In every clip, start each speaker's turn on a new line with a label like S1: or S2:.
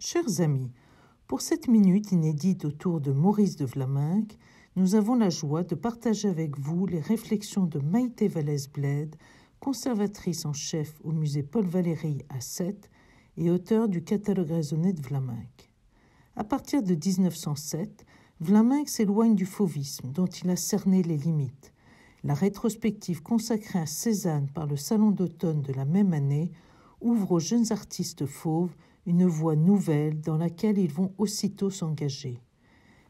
S1: Chers amis, pour cette minute inédite autour de Maurice de Vlaminck, nous avons la joie de partager avec vous les réflexions de Maïté Vallès-Bled, conservatrice en chef au musée Paul Valéry à Sète et auteur du catalogue raisonné de Vlaminck. À partir de 1907, Vlaminck s'éloigne du fauvisme dont il a cerné les limites. La rétrospective consacrée à Cézanne par le Salon d'automne de la même année ouvre aux jeunes artistes fauves une voie nouvelle dans laquelle ils vont aussitôt s'engager.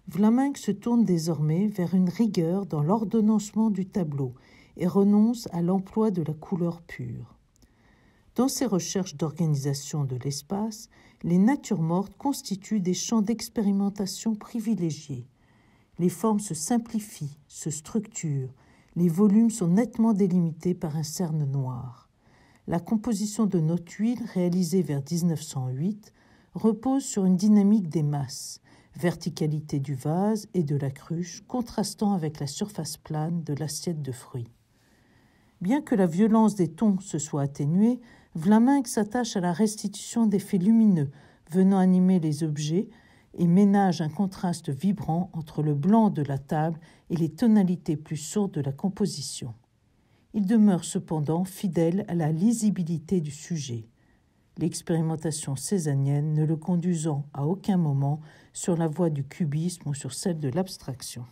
S1: Vlaminck se tourne désormais vers une rigueur dans l'ordonnancement du tableau et renonce à l'emploi de la couleur pure. Dans ses recherches d'organisation de l'espace, les natures mortes constituent des champs d'expérimentation privilégiés. Les formes se simplifient, se structurent, les volumes sont nettement délimités par un cerne noir la composition de notre huile réalisée vers 1908 repose sur une dynamique des masses, verticalité du vase et de la cruche contrastant avec la surface plane de l'assiette de fruits. Bien que la violence des tons se soit atténuée, Vlaminck s'attache à la restitution d'effets lumineux venant animer les objets et ménage un contraste vibrant entre le blanc de la table et les tonalités plus sourdes de la composition il demeure cependant fidèle à la lisibilité du sujet, l'expérimentation césanienne ne le conduisant à aucun moment sur la voie du cubisme ou sur celle de l'abstraction.